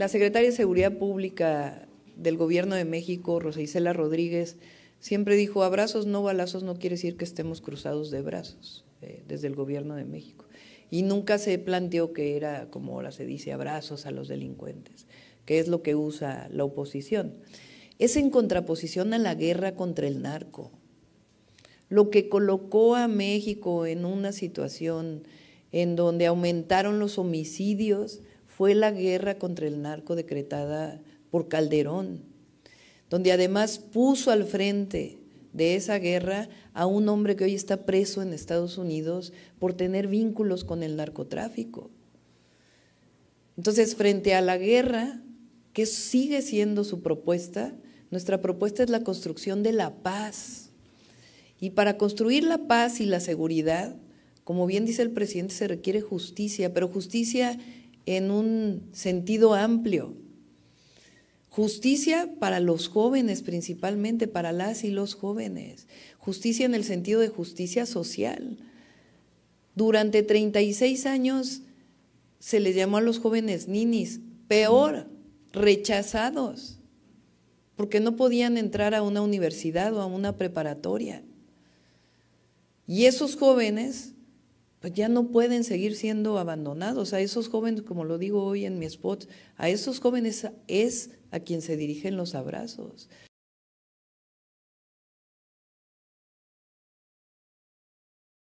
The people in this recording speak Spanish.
La secretaria de Seguridad Pública del Gobierno de México, Rosa Isela Rodríguez, siempre dijo, abrazos no balazos no quiere decir que estemos cruzados de brazos eh, desde el Gobierno de México. Y nunca se planteó que era, como ahora se dice, abrazos a los delincuentes, que es lo que usa la oposición. Es en contraposición a la guerra contra el narco. Lo que colocó a México en una situación en donde aumentaron los homicidios, fue la guerra contra el narco decretada por Calderón, donde además puso al frente de esa guerra a un hombre que hoy está preso en Estados Unidos por tener vínculos con el narcotráfico. Entonces, frente a la guerra, que sigue siendo su propuesta, nuestra propuesta es la construcción de la paz. Y para construir la paz y la seguridad, como bien dice el presidente, se requiere justicia, pero justicia en un sentido amplio. Justicia para los jóvenes principalmente, para las y los jóvenes. Justicia en el sentido de justicia social. Durante 36 años se les llamó a los jóvenes ninis, peor, rechazados, porque no podían entrar a una universidad o a una preparatoria. Y esos jóvenes pues ya no pueden seguir siendo abandonados. A esos jóvenes, como lo digo hoy en mi spot, a esos jóvenes es a quien se dirigen los abrazos.